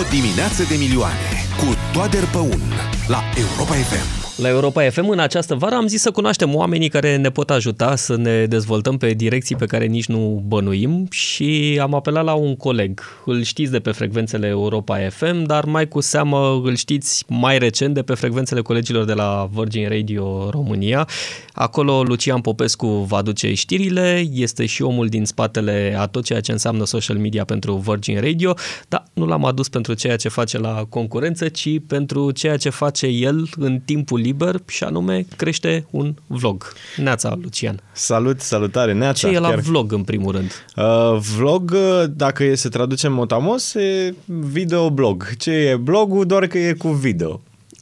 O dimineață de milioane cu Toader Păun la Europa FM. La Europa FM în această vară am zis să cunoaștem oamenii care ne pot ajuta să ne dezvoltăm pe direcții pe care nici nu bănuim și am apelat la un coleg. Îl știți de pe frecvențele Europa FM, dar mai cu seamă îl știți mai recent de pe frecvențele colegilor de la Virgin Radio România. Acolo Lucian Popescu va duce știrile, este și omul din spatele a tot ceea ce înseamnă social media pentru Virgin Radio, dar nu l-am adus pentru ceea ce face la concurență, ci pentru ceea ce face el în timpul liber și anume crește un vlog. Neața, Lucian. Salut, salutare, Neața. Ce e la chiar... vlog în primul rând? Uh, vlog, dacă e să traducem motamos, e videoblog. Ce e blogul, doar că e cu video.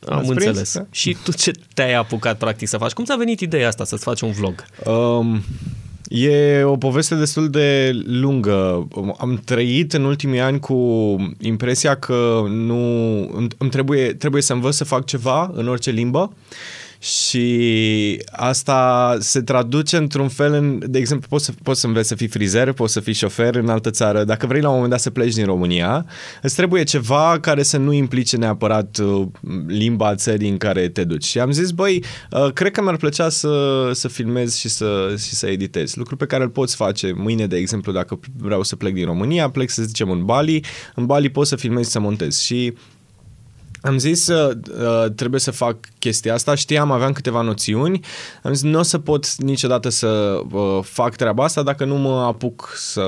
Am Ați înțeles. Prins? Da. Și tu ce te-ai apucat practic să faci? Cum ți-a venit ideea asta să-ți faci un vlog? Um, E o poveste destul de lungă. Am trăit în ultimii ani cu impresia că nu îmi trebuie, trebuie să învăț să fac ceva în orice limbă. Uh, și asta se traduce într-un fel în, de exemplu, poți să, poți să înveți să fii frizer, poți să fii șofer în altă țară. Dacă vrei la un moment dat să pleci din România, îți trebuie ceva care să nu implice neapărat uh, limba țării în care te duci. Și am zis, băi, uh, cred că mi-ar plăcea să, să filmez și să, și să editez. Lucru pe care îl poți face mâine, de exemplu, dacă vreau să plec din România, plec, să zicem, în Bali. În Bali poți să filmezi și să montezi. Și am zis uh, uh, trebuie să fac chestia asta, știam, aveam câteva noțiuni, am zis nu o să pot niciodată să uh, fac treaba asta dacă nu mă apuc să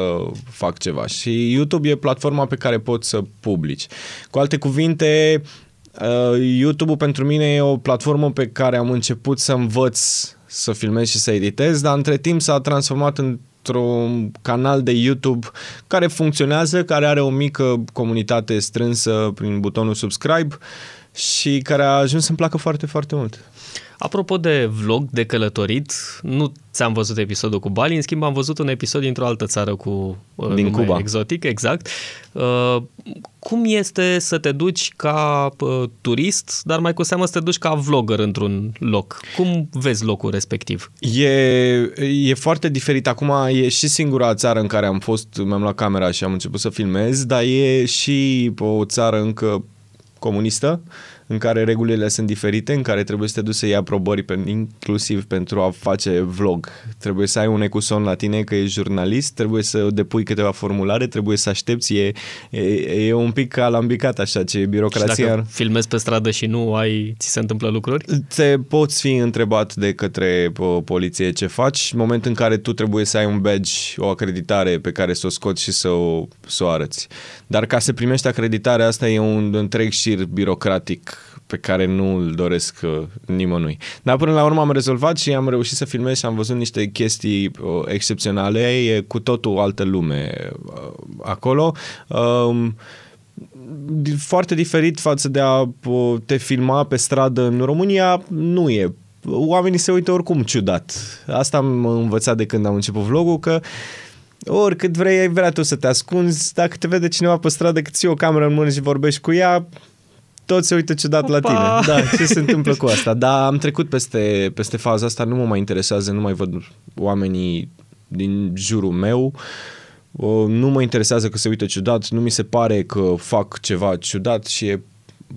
fac ceva și YouTube e platforma pe care pot să publici. Cu alte cuvinte, uh, YouTube-ul pentru mine e o platformă pe care am început să învăț să filmez și să editez, dar între timp s-a transformat în într-un canal de YouTube care funcționează, care are o mică comunitate strânsă prin butonul subscribe și care a ajuns să-mi placă foarte, foarte mult. Apropo de vlog, de călătorit, nu ți-am văzut episodul cu Bali, în schimb am văzut un episod dintr-o altă țară cu uh, Din Cuba. exotic, exact. Uh, cum este să te duci ca uh, turist, dar mai cu seamă să te duci ca vlogger într-un loc? Cum vezi locul respectiv? E, e foarte diferit. Acum e și singura țară în care am fost, mi-am luat camera și am început să filmez, dar e și o țară încă comunistă în care regulile sunt diferite, în care trebuie să te duci să iei aprobări pe, inclusiv pentru a face vlog. Trebuie să ai un ecuson la tine că ești jurnalist, trebuie să depui câteva formulare, trebuie să aștepți, e, e, e un pic alambicat așa ce e birocrația. Și dacă filmezi pe stradă și nu ai, ți se întâmplă lucruri? Te poți fi întrebat de către poliție ce faci, în momentul în care tu trebuie să ai un badge, o acreditare pe care să o scoți și să o, să o arăți. Dar ca să primești acreditarea asta e un întreg șir birocratic pe care nu îl doresc uh, nimănui. Dar până la urmă am rezolvat și am reușit să filmez și am văzut niște chestii uh, excepționale, e cu totul altă lume uh, acolo. Um, foarte diferit față de a te filma pe stradă în România, nu e oamenii se uită oricum ciudat. Asta am învățat de când am început vlogul, că oricât vrei, ai vrea tu să te ascunzi, dacă te vede cineva pe stradă, că ții o cameră în mână și vorbești cu ea, toți se uită ciudat Opa. la tine. Da, ce se întâmplă cu asta? Dar am trecut peste, peste faza asta, nu mă mai interesează, nu mai văd oamenii din jurul meu. Nu mă interesează că se uită ciudat, nu mi se pare că fac ceva ciudat și e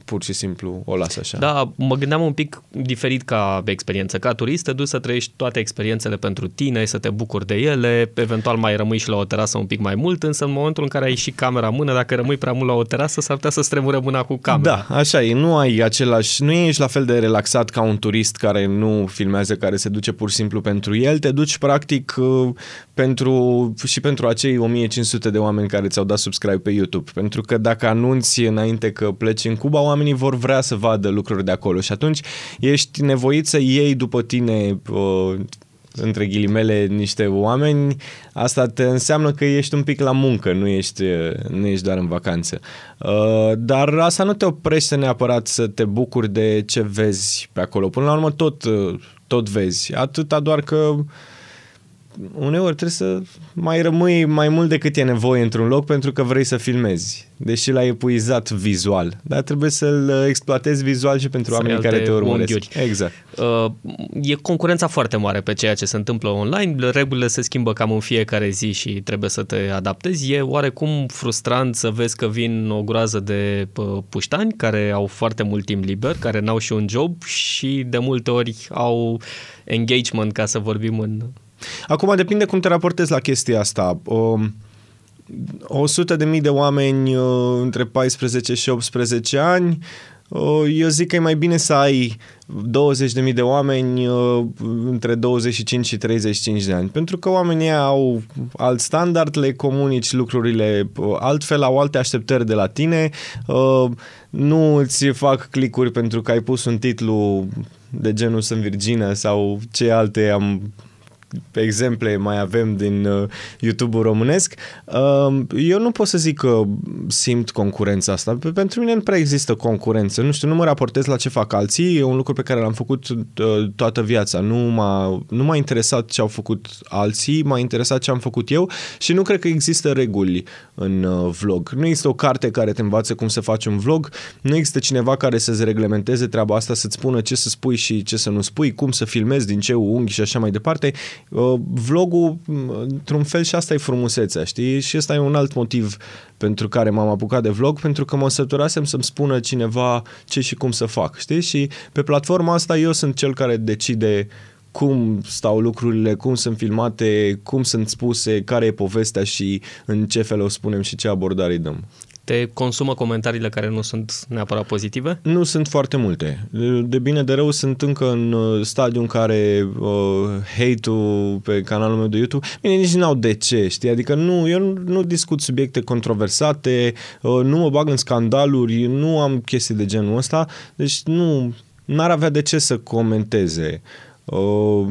pur și simplu o las așa. Da, mă gândeam un pic diferit ca experiență. Ca turist te duci să trăiești toate experiențele pentru tine, să te bucuri de ele, eventual mai rămâi și la o terasă un pic mai mult, însă în momentul în care ai și camera în mână, dacă rămâi prea mult la o terasă, s-ar putea să stremură mâna cu camera. Da, așa e. Nu ai același, nu ești la fel de relaxat ca un turist care nu filmează, care se duce pur și simplu pentru el. Te duci practic uh, pentru, și pentru acei 1500 de oameni care ți-au dat subscribe pe YouTube. Pentru că dacă anunți înainte că pleci în Cuba, oamenii vor vrea să vadă lucruri de acolo și atunci ești nevoit să iei după tine uh, între ghilimele niște oameni, asta te înseamnă că ești un pic la muncă, nu ești, nu ești doar în vacanță. Dar asta nu te oprește neapărat să te bucuri de ce vezi pe acolo. Până la urmă tot, tot vezi, atâta doar că uneori trebuie să mai rămâi mai mult decât e nevoie într-un loc pentru că vrei să filmezi, deși l-ai epuizat vizual, dar trebuie să-l uh, exploatezi vizual și pentru să oamenii care te urmăresc. Unghiuri. Exact. Uh, e concurența foarte mare pe ceea ce se întâmplă online, regulile se schimbă cam în fiecare zi și trebuie să te adaptezi. E oarecum frustrant să vezi că vin o groază de uh, puștani care au foarte mult timp liber, care n-au și un job și de multe ori au engagement, ca să vorbim în Acum depinde cum te raportezi la chestia asta. Um, 100 de mii de oameni uh, între 14 și 18 ani, uh, eu zic că e mai bine să ai 20 de mii de oameni uh, între 25 și 35 de ani, pentru că oamenii au alt standard, le comunici lucrurile uh, altfel, au alte așteptări de la tine, uh, nu îți fac clicuri pentru că ai pus un titlu de genul Sunt Virgină sau ce alte am exemple mai avem din uh, YouTube-ul românesc, uh, eu nu pot să zic că simt concurența asta. Pentru mine nu prea există concurență. Nu știu, nu mă raportez la ce fac alții. E un lucru pe care l-am făcut uh, toată viața. Nu m-a, nu m-a interesat ce au făcut alții, m-a interesat ce am făcut eu și nu cred că există reguli în uh, vlog. Nu există o carte care te învață cum să faci un vlog. Nu există cineva care să-ți reglementeze treaba asta, să-ți spună ce să spui și ce să nu spui, cum să filmezi, din ce unghi și așa mai departe. Uh, vlogul, într-un fel, și asta e frumusețea, știi? Și ăsta e un alt motiv pentru care m-am apucat de vlog, pentru că mă săturasem să-mi spună cineva ce și cum să fac, știi? Și pe platforma asta eu sunt cel care decide cum stau lucrurile, cum sunt filmate, cum sunt spuse, care e povestea și în ce fel o spunem și ce abordare îi dăm te consumă comentariile care nu sunt neapărat pozitive? Nu sunt foarte multe. De bine de rău sunt încă în uh, stadiu în care uh, hate-ul pe canalul meu de YouTube, bine, nici n-au de ce, știi? Adică nu, eu nu, nu discut subiecte controversate, uh, nu mă bag în scandaluri, nu am chestii de genul ăsta, deci nu, n-ar avea de ce să comenteze. Uh,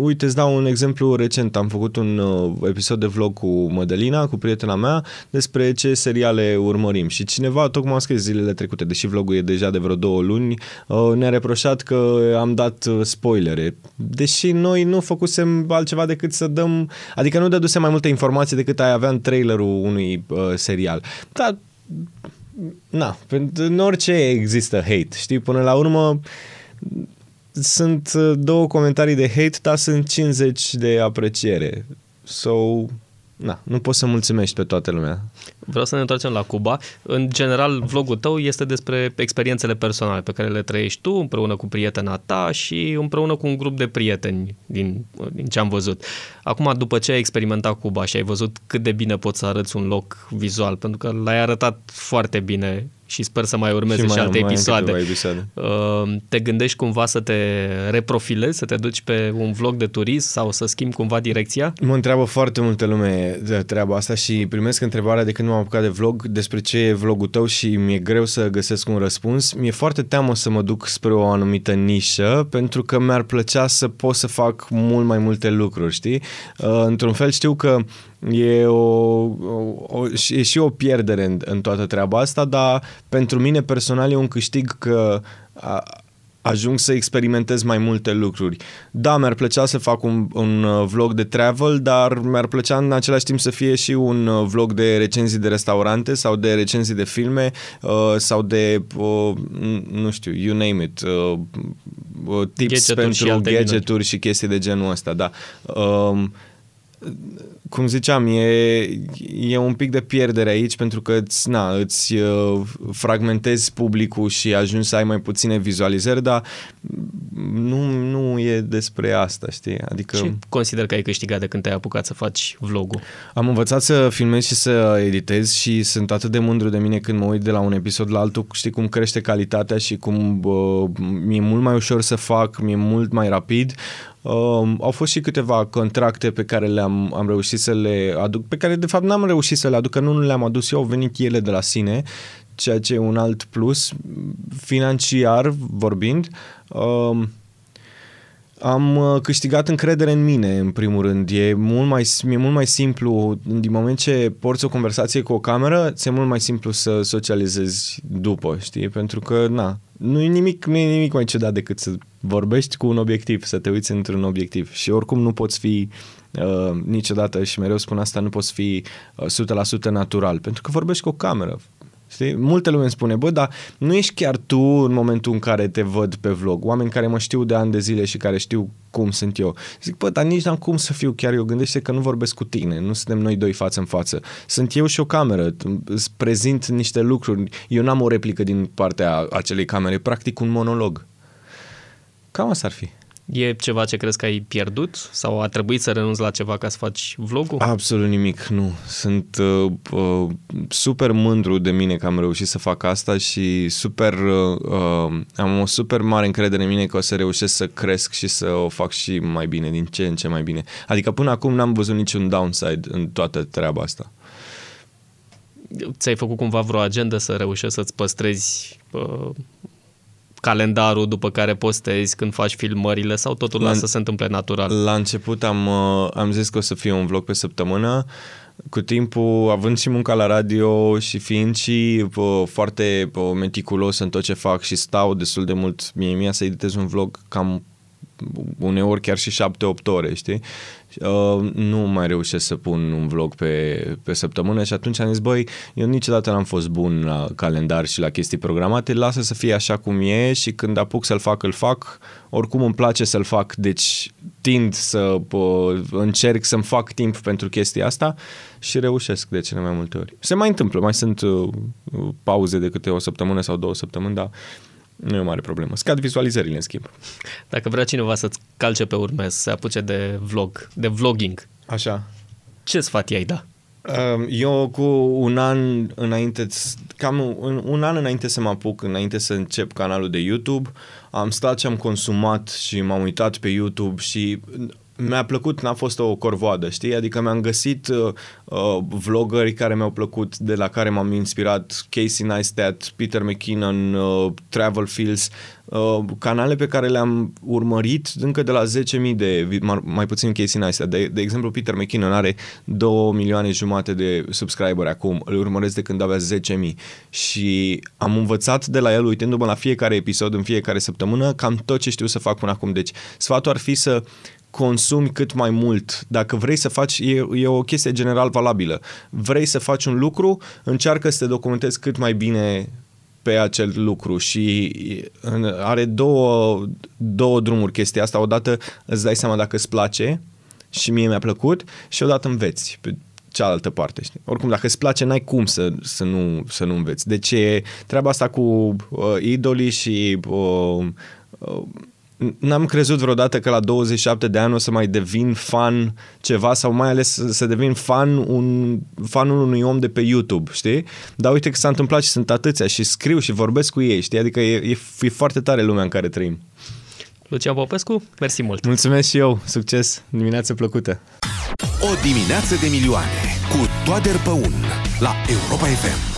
uite, îți dau un exemplu recent. Am făcut un uh, episod de vlog cu Madalina, cu prietena mea, despre ce seriale urmărim. Și cineva, tocmai a scris zilele trecute, deși vlogul e deja de vreo două luni, uh, ne-a reproșat că am dat uh, spoilere. Deși noi nu făcusem altceva decât să dăm... Adică nu dădusem mai multe informații decât ai avea în trailerul unui uh, serial. Dar... Na, în orice există hate, știi? Până la urmă sunt uh, două comentarii de hate, dar sunt 50 de apreciere. So, na, nu poți să mulțumești pe toată lumea. Vreau să ne întoarcem la Cuba. În general, vlogul tău este despre experiențele personale pe care le trăiești tu împreună cu prietena ta și împreună cu un grup de prieteni din, din ce am văzut. Acum, după ce ai experimentat Cuba și ai văzut cât de bine poți să arăți un loc vizual, pentru că l-ai arătat foarte bine și sper să mai urmeze și, mai, și alte mai episoade. episoade. Ă, te gândești cumva să te reprofilezi, să te duci pe un vlog de turism sau să schimbi cumva direcția? Mă întreabă foarte multă lume de treaba asta și primesc întrebarea de de când m-am apucat de vlog, despre ce e vlogul tău și mi-e greu să găsesc un răspuns. Mi-e foarte teamă să mă duc spre o anumită nișă, pentru că mi-ar plăcea să pot să fac mult mai multe lucruri, știi? Uh, într-un fel știu că e, o, o, e și o pierdere în, în toată treaba asta, dar pentru mine personal e un câștig că a, ajung să experimentez mai multe lucruri. Da, mi-ar plăcea să fac un, un uh, vlog de travel, dar mi-ar plăcea în același timp să fie și un uh, vlog de recenzii de restaurante sau de recenzii de filme uh, sau de, uh, nu știu, you name it, uh, uh tips gadgeturi pentru și gadgeturi și chestii de genul ăsta, da. Uh, cum ziceam, e, e un pic de pierdere aici pentru că îți, na, îți uh, fragmentezi publicul și ajungi să ai mai puține vizualizări, dar nu, nu e despre asta, știi? Adică... Și consider că ai câștigat de când te-ai apucat să faci vlogul? Am învățat să filmez și să editez și sunt atât de mândru de mine când mă uit de la un episod la altul, știi cum crește calitatea și cum uh, mi-e mult mai ușor să fac, mi-e mult mai rapid. Uh, Uh, au fost și câteva contracte pe care le-am am reușit să le aduc, pe care de fapt n-am reușit să le aduc, că nu le-am adus eu, au venit ele de la sine, ceea ce e un alt plus financiar vorbind. Um, uh, am câștigat încredere în mine, în primul rând. E mult mai, e mult mai simplu, din moment ce porți o conversație cu o cameră, ți-e mult mai simplu să socializezi după, știi? Pentru că, na, nu e nimic, nu e nimic mai ciudat decât să vorbești cu un obiectiv, să te uiți într-un obiectiv și oricum nu poți fi uh, niciodată și mereu spun asta, nu poți fi 100% uh, natural, pentru că vorbești cu o cameră, Știi? Multe lume îmi spune, bă, dar nu ești chiar tu în momentul în care te văd pe vlog. Oameni care mă știu de ani de zile și care știu cum sunt eu. Zic, bă, dar nici n-am cum să fiu chiar eu. Gândește că nu vorbesc cu tine, nu suntem noi doi față în față. Sunt eu și o cameră, îți prezint niște lucruri. Eu n-am o replică din partea acelei camere, practic un monolog. Cam asta ar fi. E ceva ce crezi că ai pierdut sau a trebuit să renunți la ceva ca să faci vlogul? Absolut nimic, nu. Sunt uh, uh super mândru de mine că am reușit să fac asta și super uh, uh, am o super mare încredere în mine că o să reușesc să cresc și să o fac și mai bine, din ce în ce mai bine. Adică până acum n-am văzut niciun downside în toată treaba asta. Ți-ai făcut cumva vreo agenda să reușești să-ți păstrezi uh, calendarul după care postezi când faci filmările sau totul lasă să se întâmple natural? La început am, uh, am zis că o să fie un vlog pe săptămână. Cu timpul, având și munca la radio și fiind și uh, foarte uh, meticulos în tot ce fac și stau destul de mult, mie mie să editez un vlog cam uneori chiar și 7-8 ore, știi? Uh, nu mai reușesc să pun un vlog pe, pe săptămână și atunci am zis, băi, eu niciodată n-am fost bun la calendar și la chestii programate, lasă să fie așa cum e și când apuc să-l fac, îl fac, oricum îmi place să-l fac, deci tind să uh, încerc să-mi fac timp pentru chestia asta și reușesc de cele mai multe ori. Se mai întâmplă, mai sunt uh, pauze de câte o săptămână sau două săptămâni, dar nu e o mare problemă. Scad vizualizările, în schimb. Dacă vrea cineva să-ți calce pe urme, să se apuce de vlog, de vlogging. Așa. Ce sfat i-ai da? Um, eu cu un an înainte, cam un, un an înainte să mă apuc, înainte să încep canalul de YouTube, am stat și am consumat și m-am uitat pe YouTube și mi-a plăcut, n-a fost o corvoadă, știi? Adică mi-am găsit uh, uh vlogări care mi-au plăcut, de la care m-am inspirat, Casey Neistat, Peter McKinnon, uh, Travel Fields, uh, canale pe care le-am urmărit încă de la 10.000 de, mai puțin Casey Neistat, de, de exemplu Peter McKinnon are 2 milioane jumate de subscriberi acum, îl urmăresc de când avea 10.000 și am învățat de la el uitându-mă la fiecare episod în fiecare săptămână cam tot ce știu să fac până acum, deci sfatul ar fi să consumi cât mai mult. Dacă vrei să faci, e, e o chestie general valabilă. Vrei să faci un lucru, încearcă să te documentezi cât mai bine pe acel lucru și are două, două drumuri chestia asta. Odată îți dai seama dacă îți place și mie mi-a plăcut și odată înveți pe cealaltă parte. Știi? Oricum, dacă îți place, n-ai cum să, să, nu, să nu înveți. Deci treaba asta cu uh, idolii și uh, uh, n-am crezut vreodată că la 27 de ani o să mai devin fan ceva sau mai ales să devin fan un, fanul unui om de pe YouTube, știi? Dar uite că s-a întâmplat și sunt atâția și scriu și vorbesc cu ei, știi? Adică e, e, e foarte tare lumea în care trăim. Lucian Popescu, mersi mult! Mulțumesc și eu! Succes! Dimineață plăcută! O dimineață de milioane cu Toader Păun la Europa FM.